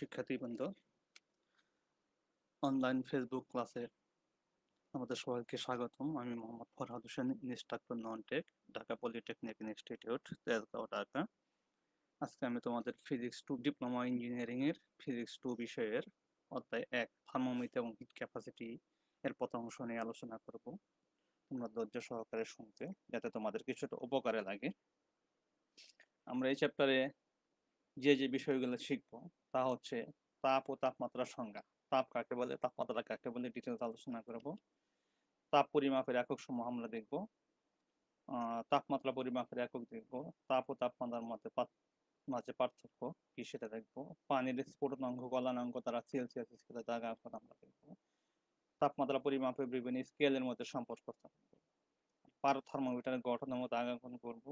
শিক্ষার্থীবৃন্দ online Facebook ক্লাসে আমাদের সবাইকে স্বাগতম আমি Mohammad Farhad Hossain instructor non tech Dhaka polytechnic institute Tejgaon Dhaka আজকে আমি তোমাদের ফিজিক্স টু ডিপ্লোমা ইঞ্জিনিয়ারিংয়ের ফিজিক্স টু বিষয়ের অর্থাৎ এক থার্মোমিটার এবং হিট ক্যাপাসিটি এর প্রথম অংশ নিয়ে আলোচনা করব তোমরা ধৈর্য সহকারে শুনতে যাতে তোমাদের কিছুটা উপকারে লাগে আমরা এই চ্যাপ্টারে যে যে বিষয়গুলো শিখবো তা হচ্ছে তাপ ও তাপমাত্রার সংজ্ঞা তাপ কাকে বলে তাপমাত্রা কাকে বলে ডিটেলস আলোচনা করব তাপ পরিমাপের একক সমূহ আমরা দেখব তাপমাত্রা পরিমাপের একক দেখব তাপ ও তাপমাত্রার মধ্যে মাঝে পার্থক্য কি সেটা দেখব পানির স্ফোটনাঙ্ক অঙ্ক তারা সেলসিয়াস স্কেলে দাগা আকার আমরা দেখব তাপমাত্রা পরিমাপের বিভিন্ন স্কেলের মধ্যে সম্পর্ক স্থাপন পারো থার্মোমিটারের গঠন আমরা দাগাঙ্কন করব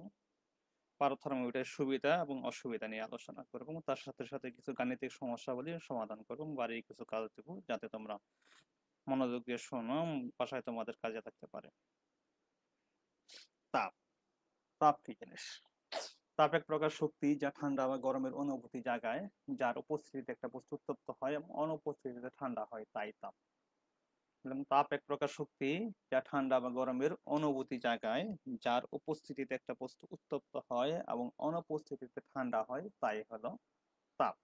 পারথার্মিটার সুবিধা এবং অসুবিধা নিয়ে আলোচনা করবো তার সাথে সাথে কিছু গাণিতিক সমস্যাবলী সমাধান করবো বাড়ির কিছু কাজ যাতে তোমরা মনোযোগ দিয়ে শোনো বাসায় তোমাদের কাজে থাকতে পারে তাপ তাপ কি জিনিস তাপ এক প্রকার শক্তি যা ঠান্ডা বা গরমের অনুভূতি জাগায় যার উপস্থিতিতে একটা বস্তু উত্তপ্ত হয় এবং অনুপস্থিতিতে ঠান্ডা হয় তাই তাপ এবং তাপ এক প্রকার শক্তি যা ঠান্ডা বা গরমের অনুভূতি জায়গায় যার উপস্থিতিতে একটা বস্তু উত্তপ্ত হয় এবং অনুপস্থিতিতে ঠান্ডা হয় তাই হলো তাপ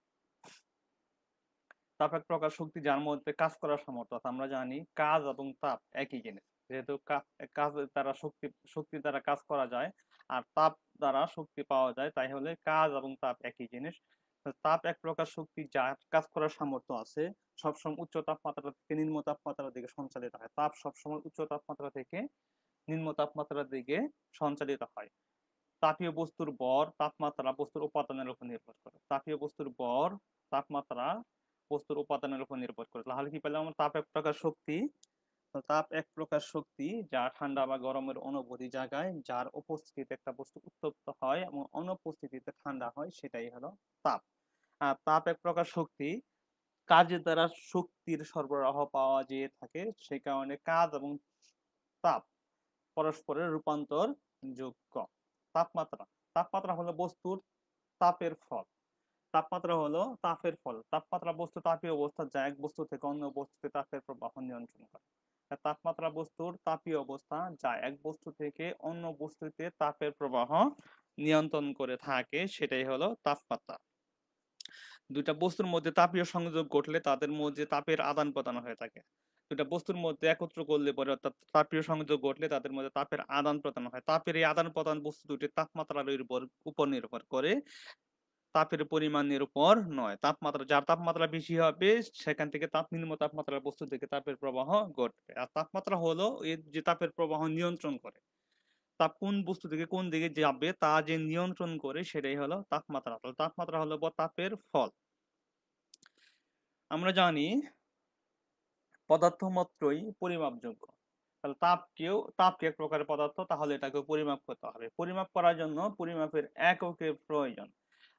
তাপ এক প্রকার শক্তি যার মধ্যে কাজ করার সামর্থ্য আমরা জানি কাজ এবং তাপ একই জিনিস যেহেতু কাজ দ্বারা শক্তি শক্তি দ্বারা কাজ করা যায় আর তাপ দ্বারা শক্তি পাওয়া যায় তাই হলে কাজ এবং তাপ একই জিনিস তাপ এক প্রকার শক্তি যার কাজ করার সামর্থ্য আছে সবসময় উচ্চ তাপমাত্রা থেকে নিম্ন তাপমাত্রার দিকে সঞ্চালিত হয় তাপ সবসময় উচ্চ তাপমাত্রা থেকে নিম্ন তাপমাত্রার দিকে সঞ্চালিত হয় তাপীয় বস্তুর ভর তাপমাত্রা বস্তুর উপাদানের উপর নির্ভর করে তাপীয় বস্তুর ভর তাপমাত্রা বস্তুর উপাদানের উপর নির্ভর করে তাহলে কি পেলাম তাপ এক প্রকার শক্তি তাপ এক প্রকার শক্তি যা ঠান্ডা বা গরমের অনুভূতি জায়গায় যার উপস্থিতিতে একটা বস্তু উত্তপ্ত হয় এবং অনুপস্থিতিতে ঠান্ডা হয় সেটাই হলো তাপ আর তাপ এক প্রকার শক্তি কাজের দ্বারা শক্তির সরবরাহ পাওয়া যেয়ে থাকে সে কারণে কাজ এবং তাপ পরস্পরের রূপান্তর যোগ্য তাপমাত্রা তাপমাত্রা হলো বস্তুর তাপের ফল তাপমাত্রা হলো তাপের ফল তাপমাত্রা বস্তু তাপীয় অবস্থা যা এক বস্তু থেকে অন্য বস্তুতে তাপের প্রবাহ নিয়ন্ত্রণ করে তাপমাত্রা বস্তুর তাপীয় অবস্থা যা এক বস্তু থেকে অন্য বস্তুতে তাপের প্রবাহ নিয়ন্ত্রণ করে থাকে সেটাই হলো তাপমাত্রা দুইটা বস্তুর মধ্যে তাপীয় সংযোগ ঘটলে তাদের মধ্যে তাপের আদান প্রদান হয়ে থাকে দুটা বস্তুর মধ্যে একত্র করলে পরে অর্থাৎ তাপীয় সংযোগ ঘটলে তাদের মধ্যে তাপের আদান প্রদান হয় তাপের এই আদান প্রদান বস্তু দুটির তাপমাত্রার উপর উপর নির্ভর করে তাপের পরিমাণের উপর নয় তাপমাত্রা যার তাপমাত্রা বেশি হবে সেখান থেকে তাপ নিম্ন তাপমাত্রার বস্তু থেকে তাপের প্রবাহ ঘটবে আর তাপমাত্রা হলো এই যে তাপের প্রবাহ নিয়ন্ত্রণ করে তাপ কোন বস্তু থেকে কোন দিকে যাবে তা যে নিয়ন্ত্রণ করে সেটাই হলো তাপমাত্রা তাহলে তাপমাত্রা হলো তাপের ফল আমরা জানি পদার্থ মাত্রই পরিমাপযোগ্য তাহলে তাপকেও তাপকে এক প্রকারের পদার্থ তাহলে এটাকে পরিমাপ করতে হবে পরিমাপ করার জন্য পরিমাপের এককের প্রয়োজন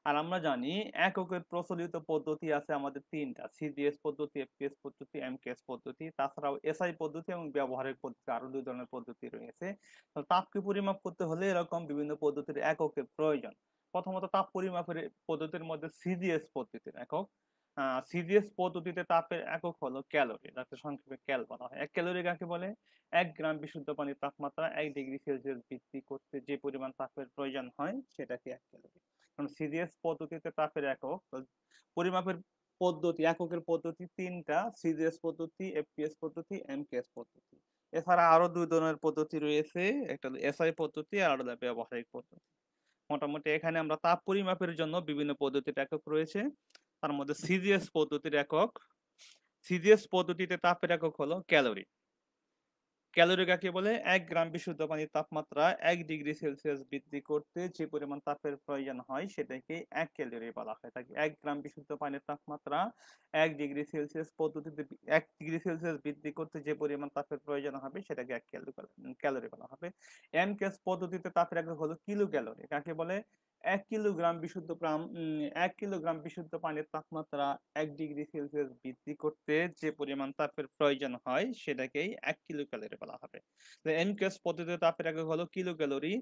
আর আমরা জানি এককের প্রচলিত পদ্ধতি আছে আমাদের তিনটা সিজিএস পদ্ধতি এফপিএস পদ্ধতি এমকেএস পদ্ধতি তাছাড়াও এসআই পদ্ধতি এবং ব্যবহারের পদ্ধতি আরও দুই ধরনের পদ্ধতি রয়েছে তাপকে পরিমাপ করতে হলে এরকম বিভিন্ন পদ্ধতির এককের প্রয়োজন প্রথমত তাপ পরিমাপের পদ্ধতির মধ্যে সিজিএস পদ্ধতির একক সিজিএস পদ্ধতিতে তাপের একক হলো ক্যালোরি যাতে সংক্ষেপে ক্যাল বলা হয় এক ক্যালোরি কাকে বলে এক গ্রাম বিশুদ্ধ পানির তাপমাত্রা এক ডিগ্রি সেলসিয়াস বৃদ্ধি করতে যে পরিমাণ তাপের প্রয়োজন হয় সেটাকে এক ক্যালোরি কারণ সিজিএস পদ্ধতিতে তাপের একক পরিমাপের পদ্ধতি এককের পদ্ধতি তিনটা সিজিএস পদ্ধতি এফপিএস পদ্ধতি এমকেএস পদ্ধতি এছাড়া আরো দুই ধরনের পদ্ধতি রয়েছে একটা এসআই পদ্ধতি আর আলাদা ব্যবহারিক পদ্ধতি মোটামুটি এখানে আমরা তাপ পরিমাপের জন্য বিভিন্ন পদ্ধতির একক রয়েছে তার মধ্যে সিজিএস পদ্ধতির একক সিজিএস পদ্ধতিতে তাপের একক হলো ক্যালোরি ক্যালোরি কাকে বলে এক গ্রাম বিশুদ্ধ পানির তাপমাত্রা এক ডিগ্রি সেলসিয়াস বৃদ্ধি করতে যে পরিমাণ তাপের প্রয়োজন হয় সেটাকে এক ক্যালোরি বলা হয় তাকে এক গ্রাম বিশুদ্ধ পানির তাপমাত্রা এক ডিগ্রি সেলসিয়াস পদ্ধতিতে এক ডিগ্রি সেলসিয়াস বৃদ্ধি করতে যে পরিমাণ তাপের প্রয়োজন হবে সেটাকে এক ক্যালোরি ক্যালোরি বলা হবে এম কেস পদ্ধতিতে তাপের একক হলো কিলো ক্যালোরি কাকে বলে এক কিলোগ্রাম বিশুদ্ধ প্রাম এক কিলোগ্রাম বিশুদ্ধ পানির তাপমাত্রা এক ডিগ্রি সেলসিয়াস বৃদ্ধি করতে যে পরিমাণ তাপের প্রয়োজন হয় সেটাকেই এক কিলো ক্যালোরি বলা হবে এনকেস পদ্ধতিতে তাপের একক হলো কিলো ক্যালোরি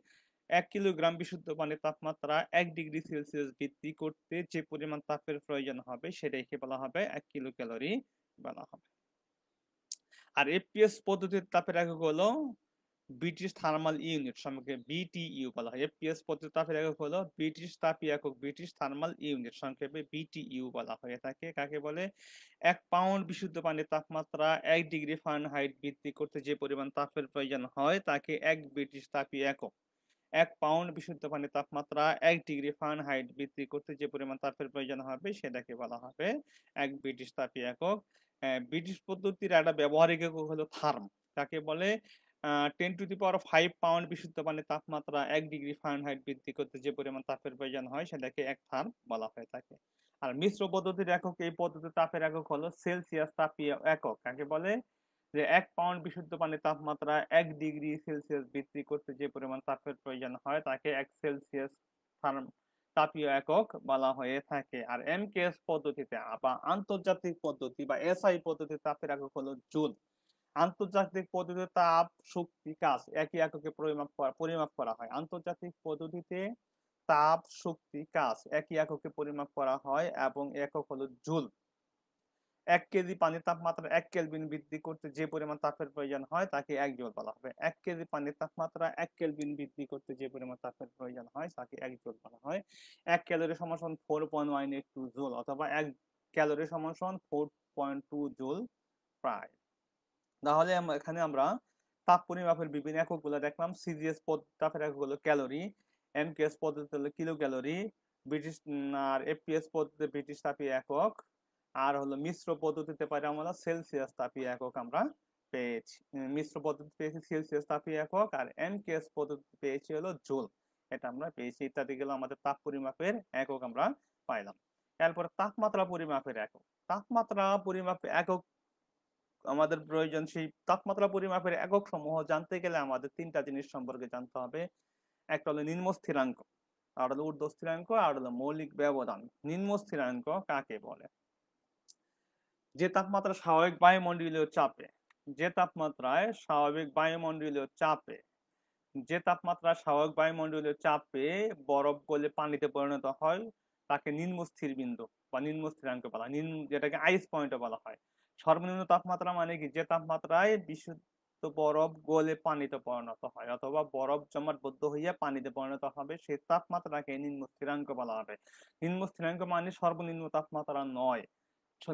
এক কিলোগ্রাম বিশুদ্ধ পানির তাপমাত্রা এক ডিগ্রি সেলসিয়াস বৃদ্ধি করতে যে পরিমাণ তাপের প্রয়োজন হবে সেটাকে বলা হবে এক কিলো ক্যালোরি বলা হবে আর এফপিএস পদ্ধতির তাপের একক হলো ব্রিটিশ থার্মাল ইউনিট সংখ্যকে বিটিইউ বলা হয় এফপিএস পদ্ধতি তাপের একক হলো ব্রিটিশ তাপ একক ব্রিটিশ থার্মাল ইউনিট সংক্ষেপে বিটিইউ বলা হয়ে থাকে কাকে বলে এক পাউন্ড বিশুদ্ধ পানির তাপমাত্রা এক ডিগ্রি ফারেনহাইট বৃদ্ধি করতে যে পরিমাণ তাপের প্রয়োজন হয় তাকে এক ব্রিটিশ তাপ একক এক পাউন্ড বিশুদ্ধ পানির তাপমাত্রা এক ডিগ্রি ফারেনহাইট বৃদ্ধি করতে যে পরিমাণ তাপের প্রয়োজন হবে সেটাকে বলা হবে এক ব্রিটিশ তাপ একক ব্রিটিশ পদ্ধতির একটা ব্যবহারিক একক হলো থার্ম তাকে বলে ten to the power five pound বিশুদ্ধ পানির তাপমাত্রা এক ডিগ্রি ফারেনহাইট বৃদ্ধি করতে যে পরিমাণ তাপের প্রয়োজন হয় সেটাকে এক থার্ম বলা হয়ে থাকে আর মিশ্র পদ্ধতির একক এই পদ্ধতির তাপের একক হলো সেলসিয়াস তাপীয় একক কাকে বলে যে এক পাউন্ড বিশুদ্ধ পানির তাপমাত্রা এক ডিগ্রি সেলসিয়াস বৃদ্ধি করতে যে পরিমাণ তাপের প্রয়োজন হয় তাকে এক সেলসিয়াস থার্ম তাপীয় একক বলা হয়ে থাকে আর এমকেএস পদ্ধতিতে বা আন্তর্জাতিক পদ্ধতি বা এসআই পদ্ধতিতে তাপের একক হলো জুল আন্তর্জাতিক পদ্ধতিতে তাপ শক্তি কাজ একই এককে পরিমাপ করা পরিমাপ করা হয় আন্তর্জাতিক পদ্ধতিতে তাপ শক্তি কাজ একই এককে পরিমাপ করা হয় এবং একক হলো জুল এক কেজি পানির তাপমাত্রা এক কেলভিন বৃদ্ধি করতে যে পরিমাণ তাপের প্রয়োজন হয় তাকে এক জল বলা হবে এক কেজি পানির তাপমাত্রা এক কেলভিন বৃদ্ধি করতে যে পরিমাণ তাপের প্রয়োজন হয় তাকে এক জল বলা হয় এক ক্যালোরি সমান four point one eight two joule অথবা এক ক্যালোরি সমান ফোর পয়েন্ট টু জোল প্রায় তাহলে এখানে আমরা তাপ পরিমাপের বিভিন্ন এককগুলো দেখলাম সিজিএস পদ তাপের একক হলো ক্যালোরি এমকেএস পদ্ধতি হলো কিলো ক্যালোরি ব্রিটিশ আর এফপিএস পদ্ধতিতে ব্রিটিশ তাপীয় একক আর হলো মিশ্র পদ্ধতিতে পারে আমরা সেলসিয়াস তাপীয় একক আমরা পেয়েছি মিশ্র পদ্ধতি পেয়েছি সেলসিয়াস তাপীয় একক আর এমকেএস পদ্ধতি পেয়েছি হলো জোল এটা আমরা পেয়েছি ইত্যাদি গেলো আমাদের তাপ পরিমাপের একক আমরা পাইলাম এরপর তাপমাত্রা পরিমাপের একক তাপমাত্রা পরিমাপ একক আমাদের প্রয়োজন সেই তাপমাত্রা পরিমাপের একক সমূহ জানতে গেলে আমাদের তিনটা জিনিস সম্পর্কে জানতে হবে একটা হলো নিম্ন স্থিরাঙ্ক আর হলো ঊর্ধ্ব স্থিরাঙ্ক আর হলো মৌলিক ব্যবধান নিম্ন স্থিরাঙ্ক কাকে বলে যে তাপমাত্রা স্বাভাবিক বায়ুমণ্ডলীয় চাপে যে তাপমাত্রায় স্বাভাবিক বায়ুমণ্ডলীয় চাপে যে তাপমাত্রা স্বাভাবিক বায়ুমণ্ডলীয় চাপে বরফ গলে পানিতে পরিণত হয় তাকে নিম্ন স্থির বিন্দু বা নিম্ন স্থিরাঙ্ক বলা নিম্ন যেটাকে আইস পয়েন্টও বলা হয় সর্বনিম্ন তাপমাত্রা মানে কি যে তাপমাত্রায় বিশুদ্ধ বরফ গলে পানিতে পরিণত হয় অথবা বরফ জমাট বদ্ধ হইয়া পানিতে পরিণত হবে সেই তাপমাত্রাকে নিম্ন স্থিরাঙ্ক বলা হবে নিম্ন স্থিরাঙ্ক মানে সর্বনিম্ন তাপমাত্রা নয়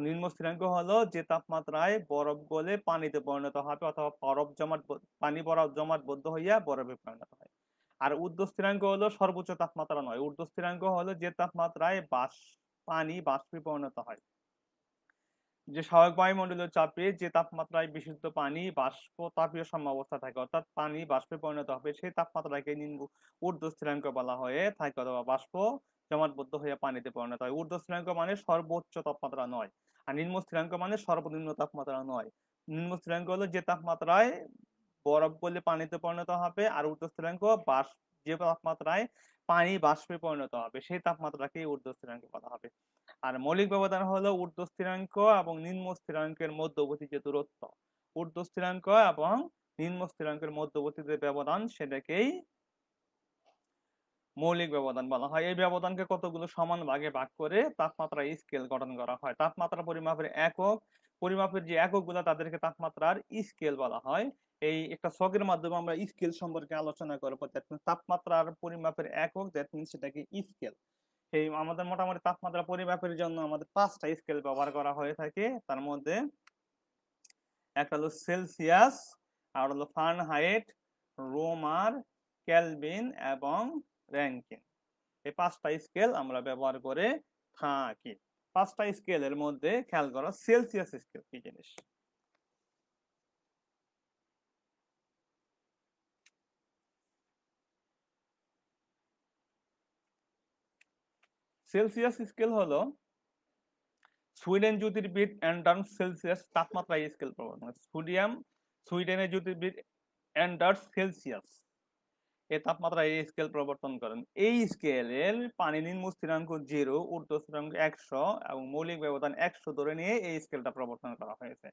নিম্ন স্থিরাঙ্ক হলো যে তাপমাত্রায় বরফ গলে পানিতে পরিণত হবে অথবা বরফ জমাট পানি বরফ জমাট বদ্ধ হইয়া বরফে পরিণত হয় আর ঊর্ধ্ব স্থিরাঙ্ক হলো সর্বোচ্চ তাপমাত্রা নয় ঊর্ধ্ব স্থিরাঙ্ক হলো যে তাপমাত্রায় বাস পানি বাষ্পে পরিণত হয় যে সহায়ক বায়ুমণ্ডলীয় চাপে যে তাপমাত্রায় বিশুদ্ধ পানি বাষ্প তাপীয় সাম্যাবস্থা থাকে অর্থাৎ পানি বাষ্পে পরিণত হবে সেই তাপমাত্রাকে নিম্ন ঊর্ধ্ব স্থিরাঙ্ক বলা হয়ে থাকে অথবা বাষ্প জমাটবদ্ধ হয়ে পানিতে পরিণত হয় ঊর্ধ্ব স্থিরাঙ্ক মানে সর্বোচ্চ তাপমাত্রা নয় আর নিম্ন স্থিরাঙ্ক মানে সর্বনিম্ন তাপমাত্রা নয় নিম্ন স্থিরাঙ্ক হলো যে তাপমাত্রায় বরফ গলে পানিতে পরিণত হবে আর ঊর্ধ্ব স্থিরাঙ্ক বাষ্প যে তাপমাত্রায় পানি বাষ্পে পরিণত হবে সেই তাপমাত্রাকে ঊর্ধ্ব স্থিরাঙ্ক বলা হবে আর মৌলিক ব্যবধান হলো ঊর্ধ্ব স্থিরাঙ্ক এবং নিম্ন স্থিরাঙ্কের মধ্যবর্তী যে দূরত্ব ঊর্ধ্ব স্থিরাঙ্ক এবং নিম্ন স্থিরাঙ্কের মধ্যবর্তী যে ব্যবধান সেটাকেই মৌলিক ব্যবধান বলা হয় এই ব্যবধানকে কতগুলো সমান ভাগে ভাগ করে তাপমাত্রা স্কেল গঠন করা হয় তাপমাত্রা পরিমাপের একক পরিমাপের যে একক গুলা তাদেরকে তাপমাত্রার স্কেল বলা হয় এই একটা শখের মাধ্যমে আমরা স্কেল সম্পর্কে আলোচনা করবো তাপমাত্রার পরিমাপের একক দ্যাট মিন সেটাকে স্কেল এই আমাদের মোটামুটি তাপমাত্রা পরিমাপের জন্য আমাদের পাঁচটা স্কেল ব্যবহার করা হয়ে থাকে তার মধ্যে একটা হলো সেলসিয়াস আর হলো ফার্নহাইট রোমার ক্যালভিন এবং র্যাঙ্কিন এই পাঁচটা স্কেল আমরা ব্যবহার করে থাকি পাঁচটা স্কেলের মধ্যে খেয়াল করা সেলসিয়াস স্কেল কি জিনিস সেলসিয়াস স্কেল হলো সুইডেন জ্যোতির্বিদ অ্যান্ডার্স সেলসিয়াস তাপমাত্রা স্কেল প্রবর্তন মানে সুডিয়াম সুইডেনের জ্যোতির্বিদ অ্যান্ডার্স সেলসিয়াস এই তাপমাত্রা এই স্কেল প্রবর্তন করেন এই স্কেলের পানি নিম্ন স্থিরাঙ্ক জিরো ঊর্ধ্ব স্থিরাঙ্ক একশো এবং মৌলিক ব্যবধান একশো ধরে নিয়ে এই স্কেলটা প্রবর্তন করা হয়েছে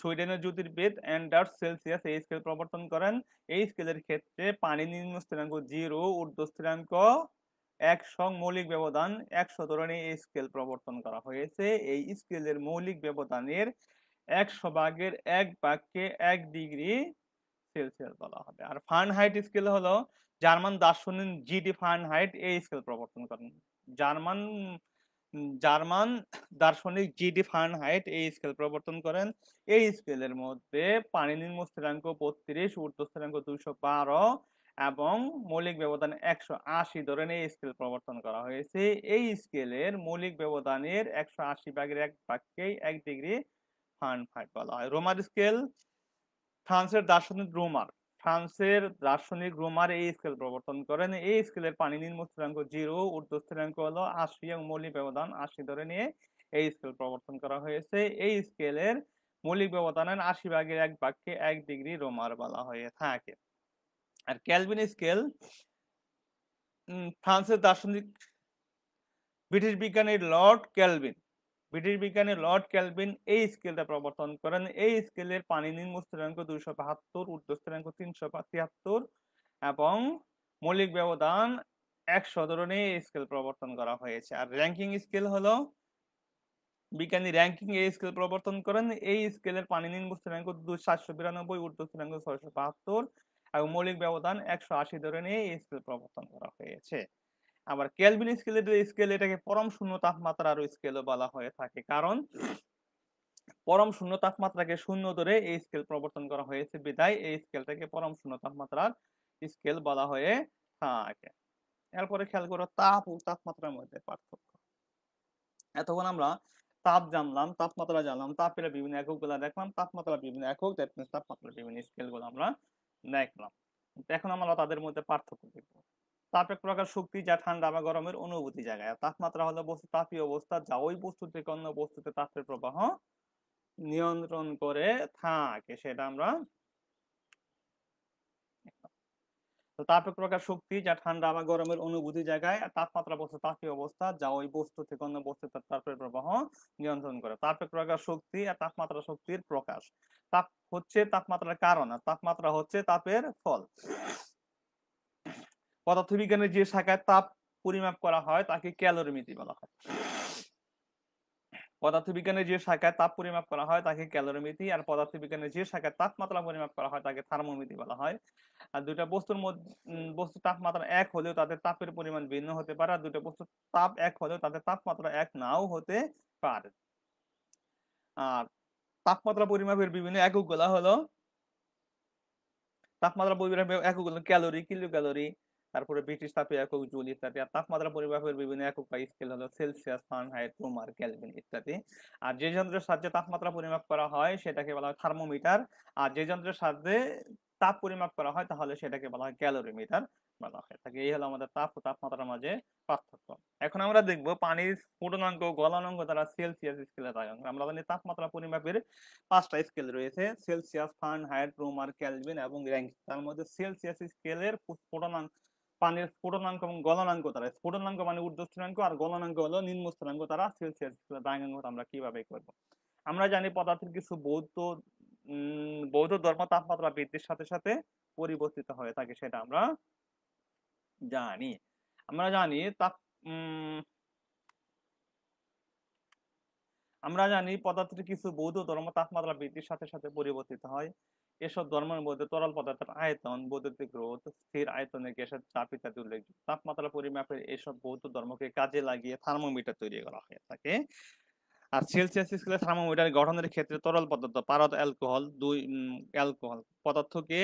সুইডেনের জ্যোতির্বিদ অ্যান্ডার্স সেলসিয়াস এই স্কেল প্রবর্তন করেন এই স্কেলের ক্ষেত্রে পানি নিম্ন স্থিরাঙ্ক জিরো ঊর্ধ্ব স্থিরাঙ্ক এক সং মৌলিক ব্যবধান একশো ধরনে এই স্কেল প্রবর্তন করা হয়েছে এই স্কেলের মৌলিক ব্যবধানের একশো ভাগের এক ভাগকে এক ডিগ্রি সেলসিয়াস বলা হবে আর হাইট স্কেল হলো জার্মান দার্শনিক জিডি হাইট এই স্কেল প্রবর্তন করেন জার্মান জার্মান দার্শনিক জিডি হাইট এই স্কেল প্রবর্তন করেন এই স্কেলের মধ্যে পানি নিম্ন স্থিরাঙ্ক বত্রিশ ঊর্ধ্ব স্থিরাঙ্ক দুইশো বারো এবং মৌলিক ব্যবধান একশো আশি ধরনের এই স্কেল প্রবর্তন করা হয়েছে এই স্কেলের মৌলিক ব্যবধানের একশো আশি ভাগের এক ভাগকেই এক ডিগ্রি ফান ফারেনহাইট বলা হয় রোমার স্কেল ফ্রান্সের দার্শনিক রোমার ফ্রান্সের দার্শনিক রোমার এই স্কেল প্রবর্তন করেন এই স্কেলের পানি নিম্ন স্থিরাঙ্ক জিরো ঊর্ধ্ব স্থিরাঙ্ক হলো আশি এবং মৌলিক ব্যবধান আশি ধরে নিয়ে এই স্কেল প্রবর্তন করা হয়েছে এই স্কেলের মৌলিক ব্যবধানের আশি ভাগের এক ভাগকে এক ডিগ্রি রোমার বলা হয়ে থাকে আর ক্যালভিন স্কেল ফ্রান্সের দার্শনিক ব্রিটিশ বিজ্ঞানী লর্ড ক্যালভিন ব্রিটিশ বিজ্ঞানী লর্ড ক্যালভিন এই স্কেলটা প্রবর্তন করেন এই স্কেলের পানি নিম্ন স্থিরাঙ্ক দুইশো বাহাত্তর উর্ধ স্থিরাঙ্ক তিনশো তিয়াত্তর এবং মৌলিক ব্যবধান একশো ধরনের স্কেল প্রবর্তন করা হয়েছে আর র্যাঙ্কিং স্কেল হলো বিজ্ঞানী র্যাঙ্কিং এই স্কেল প্রবর্তন করেন এই স্কেলের পানি নিম্ন স্থিরাঙ্ক সাতশো বিরানব্বই ঊর্ধ্ব স্থিরাঙ্ক ছয়শো বাহাত্তর এবং মৌলিক ব্যবধান একশো আশি ধরে নিয়ে এই স্কেল প্রবর্তন করা হয়েছে আবার ক্যালভিন স্কেলের স্কেল এটাকে পরম শূন্য তাপমাত্রার স্কেলও বলা হয়ে থাকে কারণ পরম শূন্য তাপমাত্রাকে শূন্য ধরে এই স্কেল প্রবর্তন করা হয়েছে বিদায় এই স্কেলটাকে পরম শূন্য তাপমাত্রার স্কেল বলা হয়ে থাকে এরপরে খেয়াল করো তাপ ও তাপমাত্রার মধ্যে পার্থক্য এতক্ষণ আমরা তাপ জানলাম তাপমাত্রা জানলাম তাপের বিভিন্ন একক গুলা দেখলাম তাপমাত্রা বিভিন্ন একক তাপমাত্রা বিভিন্ন স্কেল গুলো আমরা দেখলাম এখন আমরা তাদের মধ্যে পার্থক্য দেখব তাপ এক প্রকার শক্তি যা ঠান্ডা বা গরমের অনুভূতি জায়গায় তাপমাত্রা হলো বস্তু তাপীয় অবস্থা যা ওই বস্তু থেকে অন্য বস্তুতে তাপের প্রবাহ নিয়ন্ত্রণ করে থাকে সেটা আমরা তো তাপ এক প্রকার শক্তি যা ঠান্ডা বা গরমের অনুভূতি জায়গায় তাপমাত্রা বস্তু তাপীয় অবস্থা যা ওই বস্তু থেকে অন্য বস্তু তাপের প্রবাহ নিয়ন্ত্রণ করে তাপ এক প্রকার শক্তি আর তাপমাত্রা শক্তির প্রকাশ তাপ হচ্ছে তাপমাত্রার কারণ আর তাপমাত্রা হচ্ছে তাপের ফল পদার্থবিজ্ঞানের যে শাখায় তাপ পরিমাপ করা হয় তাকে ক্যালোরিমিতি বলা হয় পদার্থবিজ্ঞানের যে শাখায় তাপ পরিমাপ করা হয় তাকে ক্যালোরিমিতি আর পদার্থবিজ্ঞানের যে শাখায় তাপমাত্রা পরিমাপ করা হয় তাকে থার্মোমিতি বলা হয় আর দুটা বস্তুর মধ্যে বস্তু তাপমাত্রা এক হলেও তাদের তাপের পরিমাণ ভিন্ন হতে পারে আর দুটা বস্তু তাপ এক হলেও তাদের তাপমাত্রা এক নাও হতে পারে আর তাপমাত্রা পরিমাপের বিভিন্ন এককগুলা হলো তাপমাত্রা পরিমাপের এককগুলো ক্যালোরি কিলো ক্যালোরি তারপরে ব্রিটিশ তাপীয় একক জুল ইত্যাদি আর তাপমাত্রা পরিমাপের বিভিন্ন একক বা স্কেল হলো সেলসিয়াস ফারেনহাইট রোমার ক্যালভিন ইত্যাদি আর যে যন্ত্রের সাহায্যে তাপমাত্রা পরিমাপ করা হয় সেটাকে বলা হয় থার্মোমিটার আর যে যন্ত্রের সাহায্যে তাপ পরিমাপ করা হয় তাহলে সেটাকে বলা হয় ক্যালোরিমিটার বলা হয় তাকে এই হলো আমাদের তাপ ও তাপমাত্রার মাঝে পার্থক্য এখন আমরা দেখব পানির স্ফুটনাঙ্ক গলনাঙ্ক দ্বারা সেলসিয়াস স্কেলে থাকে আমরা জানি তাপমাত্রা পরিমাপের পাঁচটা স্কেল রয়েছে সেলসিয়াস ফারেনহাইট রোমার ক্যালভিন এবং র্যাঙ্কিন তার মধ্যে সেলসিয়াস স্কেলের স্ফুটনাঙ্ক পানির স্ফুটনাঙ্ক এবং গলনাঙ্ক তারা স্ফুটনাঙ্ক মানে ঊর্ধ্ব আর গলনাঙ্ক হলো নিম্ন তারা সেলসিয়াস দ্রাঙ্গাঙ্ক আমরা কিভাবে করব আমরা জানি পদার্থের কিছু বৌদ্ধ বৌদ্ধ ধর্ম তাপমাত্রা বৃদ্ধির সাথে সাথে পরিবর্তিত হয়ে থাকে সেটা আমরা জানি আমরা জানি তাপ আমরা জানি পদার্থের কিছু বৌদ্ধ ধর্ম তাপমাত্রা বৃদ্ধির সাথে সাথে পরিবর্তিত হয় এসব ধর্মের মধ্যে তরল পদার্থের আয়তন বৈদ্যুতিক রোধ স্থির আয়তনের গ্যাসের চাপ ইত্যাদি উল্লেখযোগ্য তাপমাত্রা পরিমাপের এইসব বৌদ্ধ ধর্মকে কাজে লাগিয়ে থার্মোমিটার তৈরি করা হয়ে থাকে আর সেলসিয়াস স্কেলে থার্মোমিটার গঠনের ক্ষেত্রে তরল পদার্থ পারদ অ্যালকোহল দুই অ্যালকোহল পদার্থকে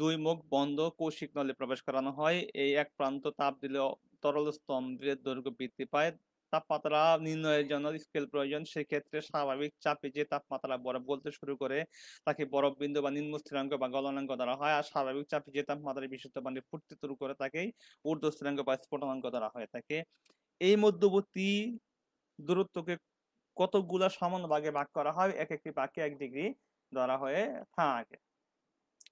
দুই মুখ বন্ধ কৌশিক নলে প্রবেশ করানো হয় এই এক প্রান্ত তাপ দিলে তরল স্তম্ভের দৈর্ঘ্য বৃদ্ধি পায় তাপমাত্রা নির্ণয়ের জন্য স্কেল প্রয়োজন সেক্ষেত্রে স্বাভাবিক চাপে যে তাপমাত্রা বরফ গলতে শুরু করে তাকে বরফ বিন্দু বা নিম্ন স্থিরাঙ্ক বা গলনাঙ্ক ধরা হয় আর স্বাভাবিক চাপে যে তাপমাত্রা বিশুদ্ধ পানি ফুটতে শুরু করে তাকেই ঊর্ধ্ব স্থিরাঙ্ক বা স্ফোটনাঙ্ক ধরা হয় থাকে এই মধ্যবর্তী দূরত্বকে কতগুলা সমান ভাগে ভাগ করা হয় এক একটি বাক্যে এক ডিগ্রি ধরা হয়ে থাকে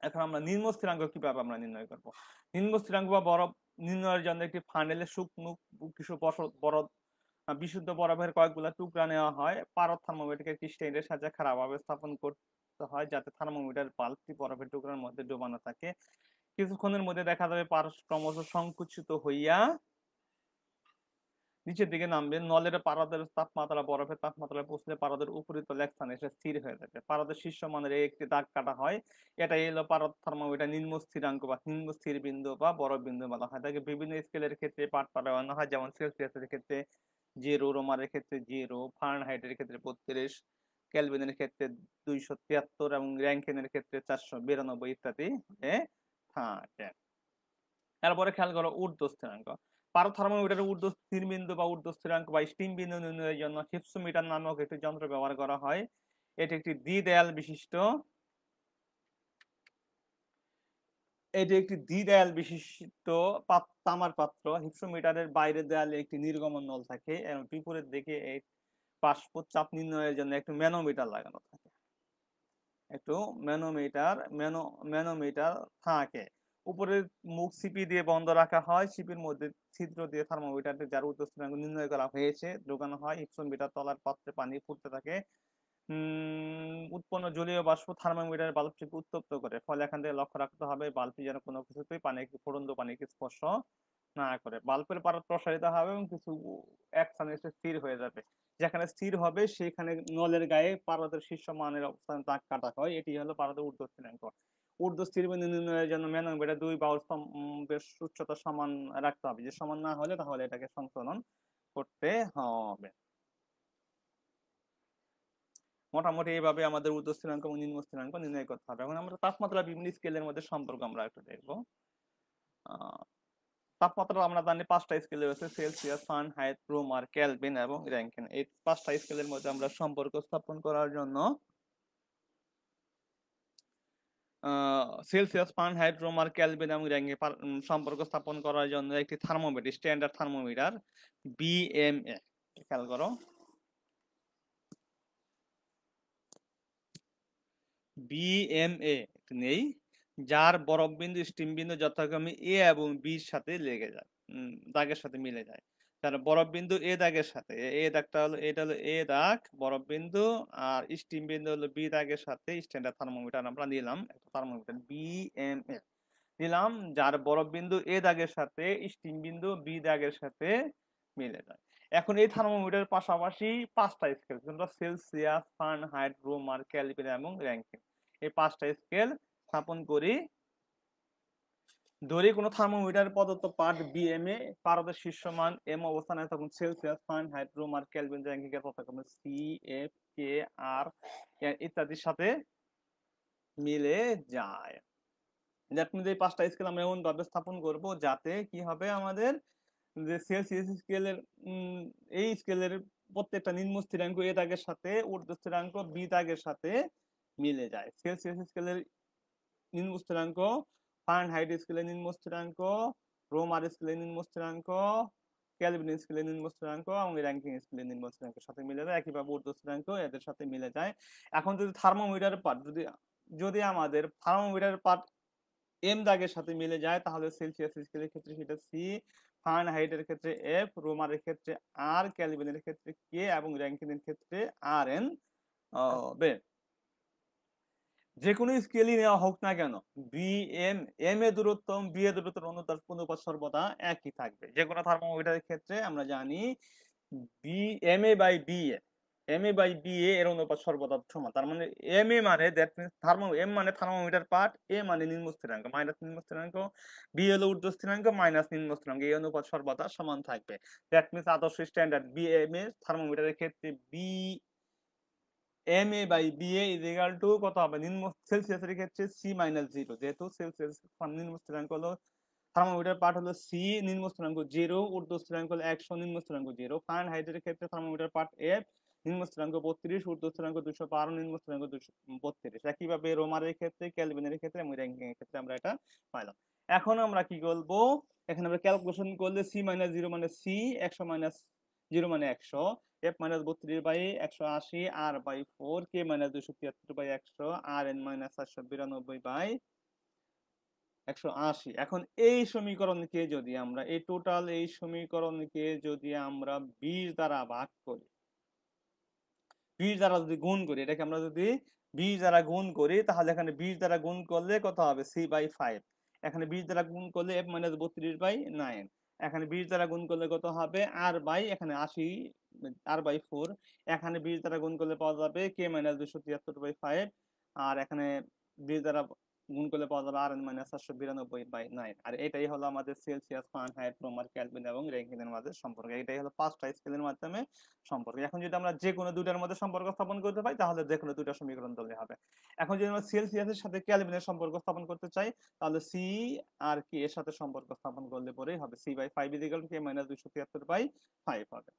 এখন আমরা নিম্ন স্থিরাঙ্ক কিভাবে আমরা নির্ণয় করব নিম্ন স্থিরাঙ্ক বা বরফ নির্ণয়ের জন্য একটি ফানেলে শুকনো কিছু বরফ বিশুদ্ধ বরফের কয়েকগুলো টুকরা নেওয়া হয় পারদ থার্মোমিটারকে স্টেইনের সাহায্যে খারাপ স্থাপন করতে হয় যাতে থার্মোমিটার পাল্পটি বরফের টুকরার মধ্যে ডোবানো থাকে কিছুক্ষণের মধ্যে দেখা যাবে পারস ক্রমশ সংকুচিত হইয়া নিচের দিকে নামবে নলের পারদের তাপমাত্রা বরফের তাপমাত্রায় পৌঁছলে পারদের উপরিতল এক স্থানে এসে স্থির হয়ে যাবে পারদের শীর্ষ মানের একটি দাগ কাটা হয় এটা এলো পারদ থার্মোমিটার নিম্ন স্থিরাঙ্ক বা নিম্ন স্থির বিন্দু বা বরফ বিন্দু বলা হয় তাকে বিভিন্ন স্কেলের ক্ষেত্রে পাঠ পাঠানো হয় যেমন সেলসিয়াসের ক্ষেত্রে জিরো রোমারের ক্ষেত্রে জিরো ফার্নহাইটের ক্ষেত্রে বত্রিশ ক্যালভিনের ক্ষেত্রে দুইশো তিয়াত্তর এবং র্যাঙ্কেনের ক্ষেত্রে চারশো বিরানব্বই ইত্যাদি থাকে তারপরে খেয়াল করো ঊর্ধ্ব স্থিরাঙ্ক পারো থার্মোমিটারের ঊর্ধ্ব স্থির বা ঊর্ধ্ব স্থিরাঙ্ক বা স্টিম বিন্দু নির্ণয়ের জন্য হিপসোমিটার নামক একটি যন্ত্র ব্যবহার করা হয় এটি একটি দ্বি দেয়াল বিশিষ্ট এটি একটি দ্বিদেয়াল বিশিষ্ট তামার পাত্র হিপসোমিটারের বাইরের দেয়ালে একটি নির্গমন নল থাকে এবং বিপরীত দিকে এই বাষ্প চাপ নির্ণয়ের জন্য একটি ম্যানোমিটার লাগানো থাকে একটু ম্যানোমিটার ম্যানো ম্যানোমিটার থাকে উপরের মুখ সিপি দিয়ে বন্ধ রাখা হয় সিপির মধ্যে ছিদ্র দিয়ে থার্মোমিটারটি যার উচ্চ নির্ণয় করা হয়েছে ঢোকানো হয় হিপসোমিটার তলার পাত্রে পানি ফুটতে থাকে উৎপন্ন জলীয় বাষ্প থার্মোমিটার বাল্বটিকে উত্তপ্ত করে ফলে এখান থেকে লক্ষ্য রাখতে হবে বাল্বটি যেন কোনো কিছুতেই পানিকে ফুটন্ত পানিকে স্পর্শ না করে বাল্বের পারদ প্রসারিত হবে এবং কিছু এক স্থানে এসে স্থির হয়ে যাবে যেখানে স্থির হবে সেখানে নলের গায়ে পারদের শীর্ষ মানের অবস্থানে দাগ কাটা হয় এটি হলো পারদের ঊর্ধ্ব স্থিরাঙ্ক ঊর্ধ্ব স্থির বিন্দু নির্ণয়ের জন্য ম্যানোমিটার দুই বাউল উচ্চতা সমান রাখতে হবে যে সমান না হলে তাহলে এটাকে সংশোধন করতে হবে মোটামুটি এইভাবে আমাদের উর্ধ্ব স্থিরাঙ্ক এবং নিম্ন স্থিরাঙ্ক নির্ণয় করতে হবে এখন আমরা তাপমাত্রা বিভিন্ন স্কেলের মধ্যে সম্পর্ক আমরা একটু দেখবো তাপমাত্রা আমরা জানি পাঁচটা স্কেলে রয়েছে সেলসিয়াস ফারেনহাইট রুম আর ক্যালভিন এবং র্যাঙ্কিন এই পাঁচটা স্কেলের মধ্যে আমরা সম্পর্ক স্থাপন করার জন্য সেলসিয়াস ফারেনহাইট রুম আর ক্যালভিন এবং র্যাঙ্কিন সম্পর্ক স্থাপন করার জন্য একটি থার্মোমিটার স্ট্যান্ডার্ড থার্মোমিটার বিএমএ খেয়াল করো বিএমএ নেই যার বরফবিন্দু স্টিমবিন্দু যথাক্রমে এ এবং বির সাথে লেগে যায় দাগের সাথে মিলে যায় তার বরফবিন্দু এ দাগের সাথে এ দাগটা হলো এটা হলো এ দাগ বরফবিন্দু আর স্টিমবিন্দু হলো বি দাগের সাথে স্ট্যান্ডার্ড থার্মোমিটার আমরা নিলাম একটা থার্মোমিটার বিএমএ নিলাম যার বরফবিন্দু এ দাগের সাথে স্টিমবিন্দু বি দাগের সাথে মিলে যায় এখন এই থার্মোমিটার পাশাপাশি পাঁচটা স্কেল সেলসিয়াস ফারেনহাইট হাইড্রো মার্কেল এবং র্যাঙ্কিং এই পাঁচটা স্কেল স্থাপন করি ধরি কোনো থার্মোমিটার প্রদত্ত পার্ট বিএম এ পারদের শীর্ষমান এম অবস্থানে তখন সেলসিয়াস ফারেনহাইট রুম আর ক্যালভিন র্যাঙ্কিকের পতাক্রমে সি এফ কে আর ইত্যাদির সাথে মিলে যায় দ্যাট মিন্স এই পাঁচটা স্কেল আমরা এমন ভাবে স্থাপন করব যাতে কি হবে আমাদের যে সেলসিয়াস স্কেলের এই স্কেলের প্রত্যেকটা নিম্ন স্থিরাঙ্ক এ দাগের সাথে ঊর্ধ্ব স্থিরাঙ্ক বি দাগের সাথে মিলে যায় সেলসিয়াস স্কেলের নিম্ন স্থিরাঙ্ক ফারেনহাইট স্কেলের নিম্ন স্থিরাঙ্ক রোমার স্কেলের নিম্ন স্থিরাঙ্ক ক্যালভিন স্কেলের নিম্ন স্থিরাঙ্ক এবং র্যাঙ্কিং স্কেলের নিম্ন স্থিরাঙ্কের সাথে মিলে যায় একইভাবে ঊর্ধ্ব স্থিরাঙ্ক এদের সাথে মিলে যায় এখন যদি থার্মোমিটার পার্ট যদি যদি আমাদের থার্মোমিটার পার্ট এম দাগের সাথে মিলে যায় তাহলে সেলসিয়াস স্কেলের ক্ষেত্রে সেটা সি ফারেনহাইটের ক্ষেত্রে এফ রোমারের ক্ষেত্রে আর ক্যালভিনের ক্ষেত্রে কে এবং র্যাঙ্কিনের ক্ষেত্রে আর এন হ্যাঁ। হবে যে কোনো স্কেলই নেওয়া হোক না কেন বি এম এম এ দূরত্ব বি এ দূরত্বের অনুদার অনুপাত সর্বদা একই থাকবে যে কোনো থার্মোমিটারের ক্ষেত্রে আমরা জানি B M A by B A M A by B A এর অনুপাত সর্বদা সমান তার মানে এম এ মানে দ্যাট মিনস থার্মো এম মানে থার্মোমিটার পার্ট এ মানে নিম্ন স্থিরাঙ্ক মাইনাস নিম্ন স্থিরাঙ্ক বি এল ঊর্ধ্ব স্থিরাঙ্ক মাইনাস নিম্ন স্থিরাঙ্ক এই অনুপাত সর্বদা সমান থাকবে দ্যাট মিন্স আদর্শ স্ট্যান্ডার্ড বি এম এ থার্মোমিটারের ক্ষেত্রে B M A by B A equal to কত হবে নিম্ন সেলসিয়াসের ক্ষেত্রে সি মাইনাস জিরো যেহেতু সেলসিয়াস নিম্ন স্থিরাঙ্ক হলো থার্মোমিটার পার্ট হলো সি নিম্ন স্থিরাঙ্ক জিরো উর্ধ স্থিরাঙ্ক হলো একশো নিম্ন স্থিরাঙ্ক জিরো ফারেনহাইটের ক্ষেত্রে থার্মোমিটার পার্ট এফ নিম্ন স্থিরাঙ্ক বত্রিশ উর্ধ স্থিরাঙ্ক দুশো বারো নিম্ন স্থিরাঙ্ক দুশো বত্রিশ একইভাবে রোমারের ক্ষেত্রে ক্যালভিনের ক্ষেত্রে এবং র্যাঙ্কিং এর ক্ষেত্রে আমরা এটা পাইলাম এখন আমরা কি করবো এখানে আমরা ক্যালকুলেশন করলে সি মাইনাস জিরো মানে সি একশো মাইনাস জিরো মানে একশো এফ মাইনাস বত্রিশ বাই একশো আশি R by four K minus দুশো তিয়াত্তর বাই একশো আর এন মাইনাস চারশো বিরানব্বই বাই একশো আশি এখন এই সমীকরণকে যদি আমরা এই টোটাল এই সমীকরণকে যদি আমরা বিশ দ্বারা ভাগ করি বিশ দ্বারা যদি গুণ করি এটাকে আমরা যদি বিশ দ্বারা গুণ করি তাহলে এখানে বিশ দ্বারা গুণ করলে কত হবে সি বাই ফাইভ এখানে বিশ দ্বারা গুণ করলে এফ মাইনাস বত্রিশ বাই নাইন এখানে বিশ দ্বারা গুণ করলে কত হবে আর বাই এখানে আশি আর বাই ফোর এখানে বিশ দ্বারা গুণ করলে পাওয়া যাবে কে মাইনাস দুশো তিয়াত্তর বাই ফাইভ আর এখানে বিশ দ্বারা গুণ করলে পাওয়া যাবে আর এন মাইনাস চারশো বিরানব্বই বাই নাইন আর এটাই হলো আমাদের সেলসিয়াস ফারেনহাইট ক্রোমার ক্যালভিন এবং র্যাঙ্কিনের মাঝে সম্পর্ক এটাই হলো পাঁচটা স্কেলের মাধ্যমে সম্পর্ক এখন যদি আমরা যে কোনো দুটার মধ্যে সম্পর্ক স্থাপন করতে পারি তাহলে যে কোনো দুটা সমীকরণ তৈরি হবে এখন যদি আমরা সেলসিয়াসের সাথে ক্যালভিনের সম্পর্ক স্থাপন করতে চাই তাহলে সি আর কি এর সাথে সম্পর্ক স্থাপন করলে পরেই হবে C by five equal K minus দুইশো তিয়াত্তর বাই ফাইভ হবে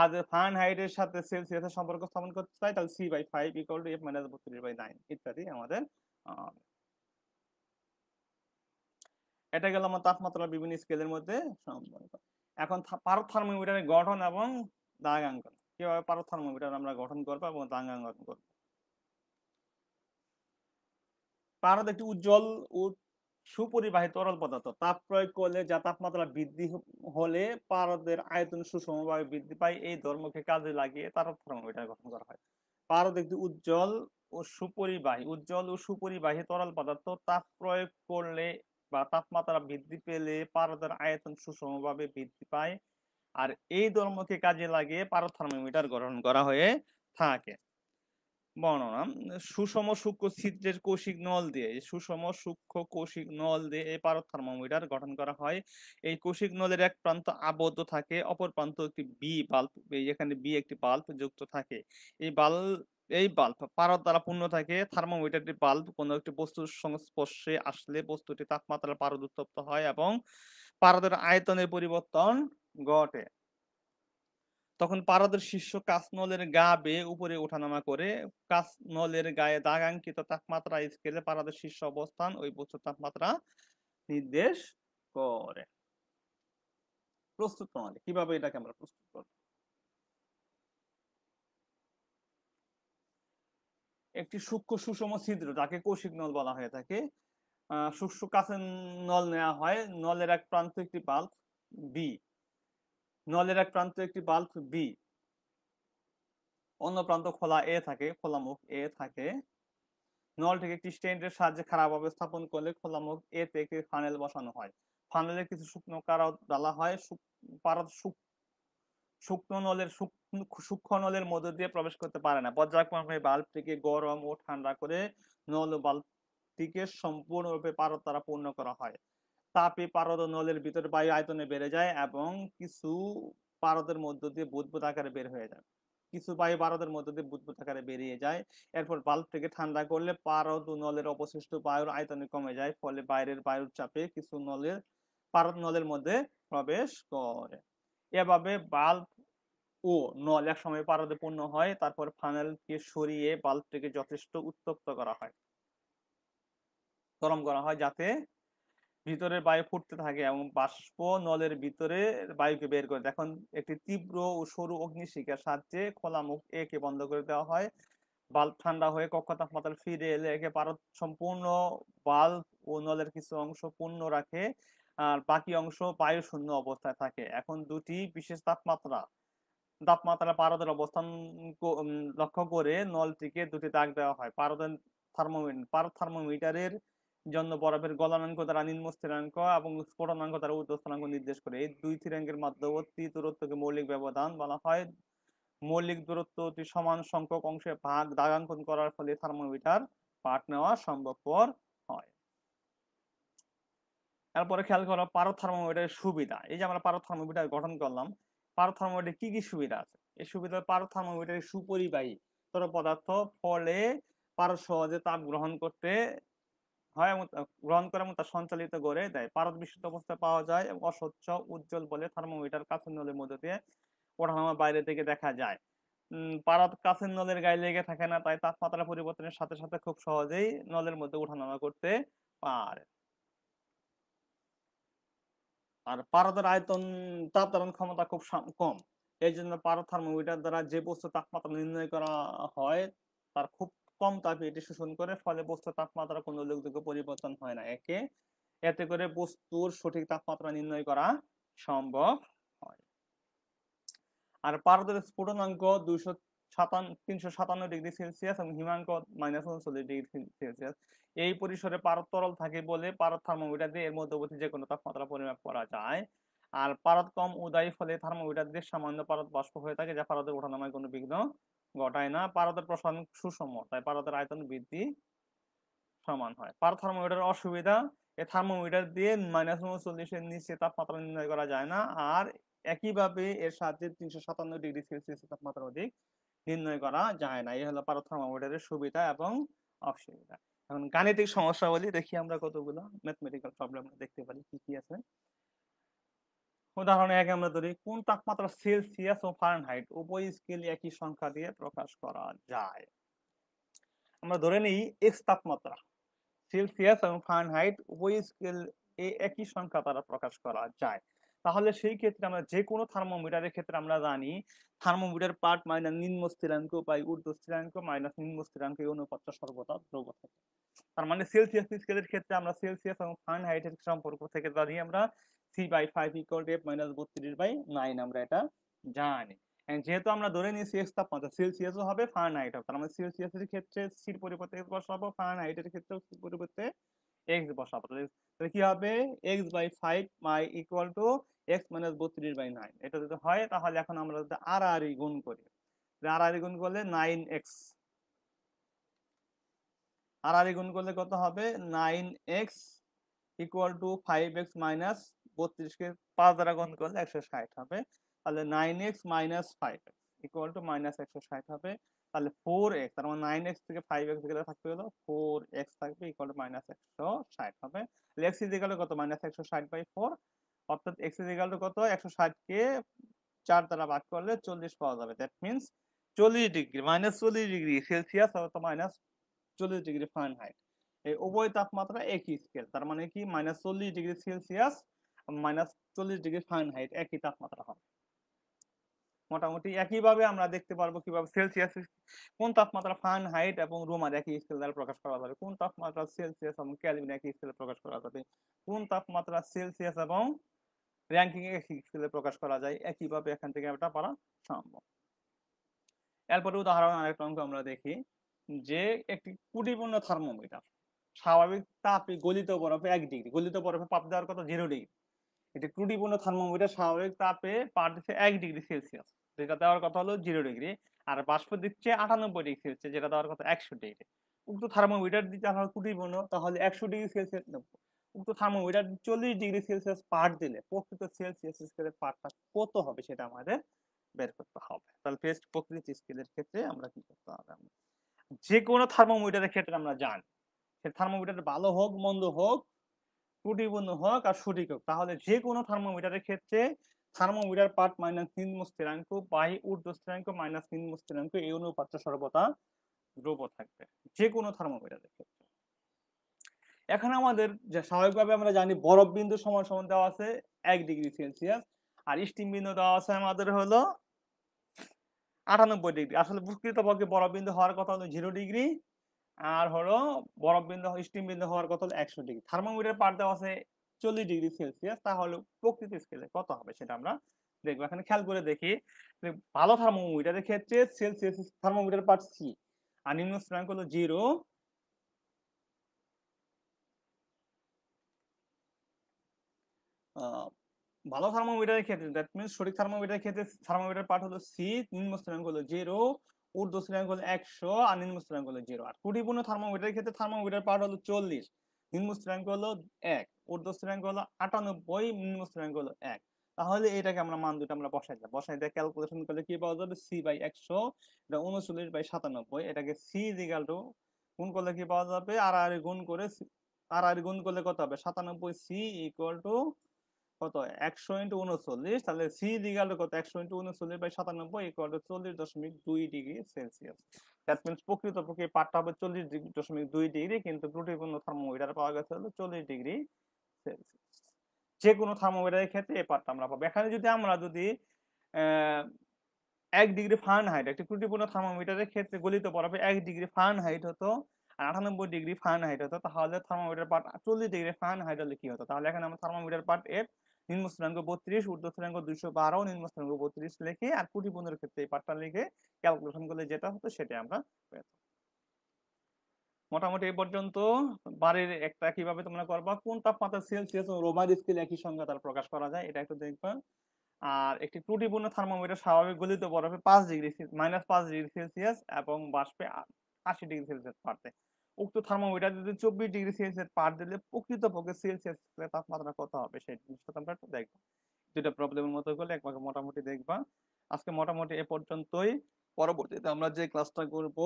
আর ফারেনহাইট এর সাথে সেলসিয়াসের সম্পর্ক স্থাপন করতে চাই তাহলে C by five equal to F minus বত্রিশ বাই নাইন ইত্যাদি আমাদের এটা গেল আমার তাপমাত্রা বিভিন্ন স্কেলের মধ্যে সম্পর্ক এখন পারথার্মোমিটারের গঠন এবং দাগাঙ্কন কিভাবে পারথার্মোমিটার আমরা গঠন করবো এবং দাগাঙ্কন করবো পারদ একটি উজ্জ্বল ও সুপরিবাহী তরল পদার্থ তাপ প্রয়োগ করলে যা তাপমাত্রা বৃদ্ধি হলে পারদের আয়তন সুষমভাবে বৃদ্ধি পায় এই ধর্মকে কাজে লাগিয়ে তারা থার্মোমিটার গঠন করা হয় পারদ একটি উজ্জ্বল ও সুপরিবাহী উজ্জ্বল ও সুপরিবাহী তরল পদার্থ তাপ প্রয়োগ করলে বা তাপমাত্রা বৃদ্ধি পেলে পারদের আয়তন সুষমভাবে বৃদ্ধি পায় আর এই ধর্মকে কাজে লাগিয়ে থার্মোমিটার গঠন করা হয়ে থাকে বর্ণনা সুষম সূক্ষ্ম ছিদ্রের কৌশিক নল দিয়ে সুষম সূক্ষ্ম কৌশিক নল দিয়ে এই থার্মোমিটার গঠন করা হয় এই কৌশিক নলের এক প্রান্ত আবদ্ধ থাকে অপর প্রান্ত একটি বি বাল্ব এখানে বি একটি বাল্ব যুক্ত থাকে এই বাল্ব এই বাল্ব পারদ দ্বারা পূর্ণ থাকে থার্মোমিটারটি বাল্ব কোনো একটি বস্তুর সংস্পর্শে আসলে বস্তুটি তাপমাত্রা পারদ উত্তপ্ত হয় এবং পারদের আয়তনের পরিবর্তন ঘটে তখন পারদের শীর্ষ কাসনলের গা বেয়ে উপরে ওঠানামা করে কাসনলের গায়ে দাগাঙ্কিত তাপমাত্রা স্কেলে পারদের শীর্ষ অবস্থান ওই বস্তুর তাপমাত্রা নির্দেশ করে প্রস্তুত প্রণালী কিভাবে এটাকে আমরা প্রস্তুত করবো একটি সূক্ষ্ম সুষম ছিদ্র যাকে কৌশিক নল বলা হয়ে থাকে সূক্ষ্ম কাছে নল নেওয়া হয় নলের এক প্রান্ত একটি বাল্ব বি নলের এক প্রান্ত একটি বাল্ব বি অন্য প্রান্ত খোলা এ থাকে খোলা মুখ এ থাকে নলটিকে একটি স্ট্যান্ডের সাহায্যে খারাপ ভাবে স্থাপন করলে খোলা মুখ এ তে একটি ফানেল বসানো হয় ফানেলে কিছু শুকনো কারত ডালা হয় পারদ শুকনো নলের সূক্ষ্ম নলের মধ্য দিয়ে প্রবেশ করতে পারে না পর্যায়ক্রমে বাল্বটিকে গরম ও ঠান্ডা করে নল বাল্বটিকে সম্পূর্ণরূপে পারদ দ্বারা পূর্ণ করা হয় তাপে পারদ নলের ভিতরে বায়ু আয়তনে বেড়ে যায় এবং কিছু পারদের মধ্য দিয়ে বুদবুদ আকারে বের হয়ে যায় কিছু বায়ু পারদের মধ্য দিয়ে বুদবুদ আকারে বেরিয়ে যায় এরপর বাল্বটিকে ঠান্ডা করলে পারদ ও নলের অবশিষ্ট বায়ুর আয়তনে কমে যায় ফলে বাইরের বায়ুর চাপে কিছু নলের পারদ নলের মধ্যে প্রবেশ করে এভাবে বাল্ব ও নল এক সময় পারদে পূর্ণ হয় তারপর ফানেলকে সরিয়ে বাল্বটিকে যথেষ্ট উত্তপ্ত করা হয় গরম করা হয় যাতে ভিতরের বায়ু ফুটতে থাকে এবং বাষ্প নলের ভিতরে বায়ুকে বের করে এখন একটি তীব্র ও সরু অগ্নিশিকার সাহায্যে খোলা মুখ একে বন্ধ করে দেওয়া হয় বাল্ব ঠান্ডা হয়ে কক্ষ তাপমাত্রা ফিরে এলে একে পারদ সম্পূর্ণ বাল্ব ও নলের কিছু অংশ পূর্ণ রাখে আর বাকি অংশ বায়ু শূন্য অবস্থায় থাকে এখন দুটি বিশেষ তাপমাত্রা তাপমাত্রা পারদের অবস্থান লক্ষ্য করে নলটিকে দুটি দাগ দেওয়া হয় পারদের থার্মোমিটার পার থার্মোমিটারের জন্য বরফের গলনাঙ্ক দ্বারা নিম্ন স্থিরাঙ্ক এবং স্ফোটনাঙ্ক দ্বারা উর্ধ স্থিরাঙ্ক নির্দেশ করে এই দুই স্থিরাঙ্কের মধ্যবর্তী দূরত্বকে মৌলিক ব্যবধান বলা হয় মৌলিক দূরত্বটি সমান সংখ্যক অংশে ভাগ দাগাঙ্কন করার ফলে থার্মোমিটার পাঠ নেওয়া সম্ভবপর তারপরে খেয়াল করো পারো থার্মোমিটারের সুবিধা এই যে আমরা পারো থার্মোমিটার গঠন করলাম পারো থার্মোমিটার কি কি সুবিধা আছে এই সুবিধা পারো থার্মোমিটারের সুপরিবাহী তরল পদার্থ ফলে পারো সহজে তাপ গ্রহণ করতে হয় এবং গ্রহণ করে এবং তা সঞ্চালিত করে দেয় পারদ বিশুদ্ধ অবস্থায় পাওয়া যায় এবং অস্বচ্ছ উজ্জ্বল বলে থার্মোমিটার কাছের নলের মধ্যে দিয়ে ওঠানামা বাইরে থেকে দেখা যায় পারদ কাছের নলের গায়ে লেগে থাকে না তাই তাপমাত্রা পরিবর্তনের সাথে সাথে খুব সহজেই নলের মধ্যে ওঠানামা করতে পারে আর পারদের আয়তন তাপ ধারণ ক্ষমতা খুব কম এই জন্য পারা থার্মোমিটার দ্বারা যে বস্তু তাপমাত্রা নির্ণয় করা হয় তার খুব কম তাপে এটি শোষণ করে ফলে বস্তুর তাপমাত্রা কোনো উল্লেখযোগ্য পরিবর্তন হয় না একে এতে করে বস্তুর সঠিক তাপমাত্রা নির্ণয় করা সম্ভব হয় আর পারদের স্ফুটনাঙ্ক দুইশো সাতান সাতান্ন ডিগ্রি সেলসিয়াস এবং হিমাঙ্ক মাইনাস উনচল্লিশ ডিগ্রি সেলসিয়াস এই পরিসরে তরল থাকে বলে থার্মোমিটার দিয়ে এর মধ্যবর্তী যে কোনো তাপমাত্রা পরিমাপ করা যায় আর কম উদায়ী ফলে থার্মোমিটার দিয়ে সামান্য বাষ্প হয়ে থাকে যা পারদের ওঠানামায় কোনো বিঘ্ন ঘটায় না পারদের প্রসারণ সুষম তাই পারদের আয়তন বৃদ্ধি সমান হয় পারদ অসুবিধা এই থার্মোমিটার দিয়ে মাইনাস উনচল্লিশের নিচে তাপমাত্রা নির্ণয় করা যায় না আর একইভাবে এর সাহায্যে তিনশো সাতান্ন ডিগ্রি সেলসিয়াস তাপমাত্রা অধিক নির্ণয় করা যায় না এই হলো পারো থার্মোমিটারের সুবিধা এবং অসুবিধা এখন গাণিতিক সমস্যা বলি দেখি আমরা কতগুলো ম্যাথমেটিক্যাল প্রবলেম দেখতে পারি কি কি আছে উদাহরণে আগে আমরা ধরি কোন তাপমাত্রা সেলসিয়াস ও ফারেনহাইট উভয় স্কেলে একই সংখ্যা দিয়ে প্রকাশ করা যায় আমরা ধরে নিই এক্স তাপমাত্রা সেলসিয়াস এবং ফারেনহাইট উভয় স্কেল একই সংখ্যা দ্বারা প্রকাশ করা যায় তাহলে সেই ক্ষেত্রে আমরা যে কোনো থার্মোমিটারের ক্ষেত্রে আমরা জানি থার্মোমিটার পার্ট মাইনাস নিম্ন স্থিরাঙ্ক বা উর্ধ্ব স্থিরাঙ্ক মাইনাস নিম্ন স্থিরাঙ্ক এই সর্বদা ধ্রুব থাকে তার মানে সেলসিয়াস স্কেলের ক্ষেত্রে আমরা সেলসিয়াস এবং ফারেনহাইটের সম্পর্ক থেকে জানি আমরা C by five equal F minus বত্রিশ বাই নাইন আমরা এটা জানি যেহেতু আমরা ধরে নিয়েছি এক্স তাপমাত্রা সেলসিয়াসও হবে ফারেনহাইট হবে তার মানে সেলসিয়াসের ক্ষেত্রে সির পরিবর্তে এক্স বসাবো ফারেনহাইটের ক্ষেত্রে সির পরিবর্তে এক্স বসাবো তাহলে কি হবে এক্স বাই ফাইভ মাই ইকুয়াল নাইন এটা যদি হয় তাহলে এখন আমরা যদি আর আর e গুণ করি আর আর e গুণ করলে নাইন আর আর গুণ করলে কত হবে nine X equal to five X minus বত্রিশকে পাঁচ দ্বারা গুণ করলে একশো ষাট হবে তাহলে nine X minus five X to minus একশো ষাট হবে তাহলে ফোর এক্স তার মানে নাইন এক্স থেকে ফাইভ এক্স গেলে থাকতে হলো ফোর এক্স থাকবে ইকুয়াল টু মাইনাস একশো ষাট হবে এক্স ইজিকাল কত মাইনাস একশো ষাট বাই ফোর অর্থাৎ এক্স ইজ ইজিকাল কত একশো ষাটকে চার দ্বারা ভাগ করলে চল্লিশ পাওয়া যাবে দ্যাট মিনস চল্লিশ ডিগ্রি মাইনাস চল্লিশ ডিগ্রি সেলসিয়াস অর্থাৎ মাইনাস চল্লিশ ডিগ্রি ফারেনহাইট এই উভয় তাপমাত্রা একই স্কেল তার মানে কি মাইনাস চল্লিশ ডিগ্রি সেলসিয়াস মাইনাস চল্লিশ ডিগ্রি ফারেনহাইট একই তাপমাত্রা হবে মোটামুটি একইভাবে আমরা দেখতে পারবো কিভাবে সেলসিয়াস কোন তাপমাত্রা ফান হাইট এবং রোমার একই স্কেল দ্বারা প্রকাশ করা যাবে কোন তাপমাত্রা সেলসিয়াস এবং ক্যালভিন একই স্কেলে প্রকাশ করা যাবে কোন তাপমাত্রা সেলসিয়াস এবং র্যাঙ্কিং একই স্কেলে প্রকাশ করা যায় একইভাবে এখান থেকে এটা পারা সম্ভব এরপরে উদাহরণ আরেকটা অঙ্ক আমরা দেখি যে একটি কুটিপূর্ণ থার্মোমিটার স্বাভাবিক তাপে গলিত বরফে এক ডিগ্রি গলিত বরফে পাপ দেওয়ার কথা জিরো ডিগ্রি এটি ত্রুটিপূর্ণ থার্মোমিটার স্বাভাবিক তাপে পার দিচ্ছে এক ডিগ্রি সেলসিয়াস যেটা দেওয়ার কথা হলো জিরো ডিগ্রি আর বাষ্প দিচ্ছে আটানব্বই ডিগ্রি সেলসিয়াস যেটা দেওয়ার কথা একশো ডিগ্রি উক্ত থার্মোমিটার দিচ্ছে আপনার কুটির ত্রুটিপূর্ণ তাহলে একশো ডিগ্রি সেলসিয়াস উক্ত থার্মোমিটার চল্লিশ ডিগ্রি সেলসিয়াস পার দিলে প্রকৃত সেলসিয়াস স্কেলের পারটা কত হবে সেটা আমাদের বের করতে হবে তাহলে ফেস্ট প্রকৃত স্কেলের ক্ষেত্রে আমরা কি করতে হবে যে কোনো থার্মোমিটারের ক্ষেত্রে আমরা জানি সে থার্মোমিটার ভালো হোক মন্দ হোক ত্রুটিপূর্ণ হোক আর সঠিক হোক তাহলে যে কোনো থার্মোমিটারের ক্ষেত্রে থার্মোমিটার পার্ট মাইনাস নিম্ন স্থিরাঙ্ক বাই উর্ধ স্থিরাঙ্ক মাইনাস নিম্ন স্থিরাঙ্ক এই অনুপাতটা সর্বদা দ্রব থাকবে যে কোনো থার্মোমিটারের ক্ষেত্রে এখন আমাদের যে স্বাভাবিকভাবে আমরা জানি বরফ বিন্দু সমান সমান দেওয়া আছে এক ডিগ্রি সেলসিয়াস আর স্টিম বিন্দু দেওয়া আছে আমাদের হলো আটানব্বই ডিগ্রি আসলে প্রকৃতপক্ষে বরফ বিন্দু হওয়ার কথা হলো জিরো ডিগ্রি আর হলো বরফ বিন্দু স্টিম বিন্দু হওয়ার কথা হলো একশো ডিগ্রি থার্মোমিটার পার্ট দেওয়া আছে চল্লিশ ডিগ্রি সেলসিয়াস তাহলে প্রকৃতি স্কেলে কত হবে সেটা আমরা দেখবো এখানে খেয়াল করে দেখি ভালো থার্মোমিটারের ক্ষেত্রে সেলসিয়াস থার্মোমিটার পাচ্ছি আর নিম্ন স্থানাঙ্ক হলো জিরো ভালো থার্মোমিটারের ক্ষেত্রে দ্যাট মিনস সঠিক থার্মোমিটারের ক্ষেত্রে থার্মোমিটার পাঠ হলো সি নিম্ন স্থানাঙ্ক হলো জিরো ঊর্ধ্ব স্থানাঙ্ক হলো একশো আর নিম্ন স্থানাঙ্ক হলো জিরো আর ত্রুটিপূর্ণ থার্মোমিটারের ক্ষেত্রে থার্মোমিটার পাঠ হলো চল্লিশ নিম্ন স্থানাঙ্ক হলো এক হলো আটানব্বই নিম্ন হলো এক তাহলে এটাকে আমরা মান দুটো আমরা বসাই দিলাম বসাই দিয়ে ক্যালকুলেশন করলে কি পাওয়া যাবে সি বাই একশো এটা উনচল্লিশ বাই সাতানব্বই এটাকে সি ইজিক্যাল টু গুণ করলে কি পাওয়া যাবে আর আর গুণ করে আর আর গুণ করলে কত হবে সাতানব্বই সি ইকুয়াল টু কত একশো ইন্টু উনচল্লিশ তাহলে সি ইজিক্যাল কত একশো ইন্টু উনচল্লিশ বাই সাতানব্বই ইকুয়াল টু চল্লিশ দশমিক দুই ডিগ্রি সেলসিয়াস দ্যাট মিনস প্রকৃতপক্ষে পাঠটা হবে চল্লিশ দশমিক দুই ডিগ্রি কিন্তু ত্রুটিপূর্ণ থার্মোমিটার পাওয়া গেছে হলো চল্লিশ ডিগ্রি যে কোনো থার্মোমিটারের ক্ষেত্রে এ পার্টটা আমরা পাবো এখানে যদি আমরা যদি এক ডিগ্রি ফার্ন হাইট একটি ত্রুটিপূর্ণ থার্মোমিটারের ক্ষেত্রে গলিত পড়াবে এক ডিগ্রি ফার্ন হাইট হতো আর আটানব্বই ডিগ্রি ফার্ন হাইট হতো তাহলে থার্মোমিটার পার্ট চল্লিশ ডিগ্রি ফার্ন হাইট হলে কি হতো তাহলে এখানে আমরা থার্মোমিটার পার্ট এর নিম্ন স্থিরাঙ্ক বত্রিশ ঊর্ধ্ব স্থিরাঙ্ক দুইশো বারো নিম্ন স্থিরাঙ্ক বত্রিশ লিখে আর ত্রুটিপূর্ণের ক্ষেত্রে এই পার্টটা লিখে ক্যালকুলেশন করলে যেটা হতো সেটা আমরা পেতাম মোটামুটি এ পর্যন্ত বাড়ির একটা কিভাবে তোমরা করবা কোন তাপমাত্রা সেলসিয়াস ও রোমার স্কেল একই সঙ্গে তার প্রকাশ করা যায় এটা একটু দেখবা আর একটি ত্রুটিপূর্ণ থার্মোমিটার স্বাভাবিক গলিত বরফে পাঁচ ডিগ্রি মাইনাস পাঁচ ডিগ্রি সেলসিয়াস এবং বাষ্পে আশি ডিগ্রি সেলসিয়াস পারতে উক্ত থার্মোমিটার যদি চব্বিশ ডিগ্রি সেলসিয়াস পার দিলে প্রকৃতপক্ষে সেলসিয়াস তাপমাত্রা কত হবে সেই জিনিসটা তোমরা একটু দেখবা দুটা প্রবলেমের মতো করলে একবার মোটামুটি দেখবা আজকে মোটামুটি এ পর্যন্তই পরবর্তীতে আমরা যে ক্লাসটা করব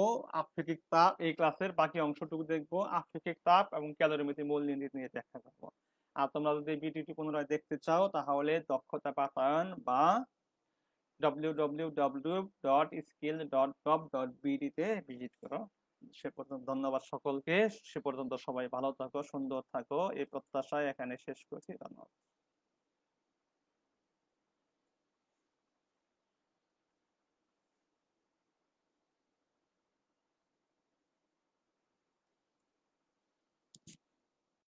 আপেক্ষিক তাপ এই ক্লাসের বাকি অংশটুকু দেখব আপেক্ষিক তাপ এবং ক্যালোরিমিতি মূল নির্ণীতি নিয়ে ব্যাখ্যা করব আর তোমরা যদি ভিডিওটি পুনরায় দেখতে চাও তাহলে দক্ষতা বাতায়ন বা www.skill.gov.bd তে ভিজিট করো সে পর্যন্ত ধন্যবাদ সকলকে সে পর্যন্ত সবাই ভালো থাকো সুন্দর থাকো এই প্রত্যাশায় এখানে শেষ করছি ধন্যবাদ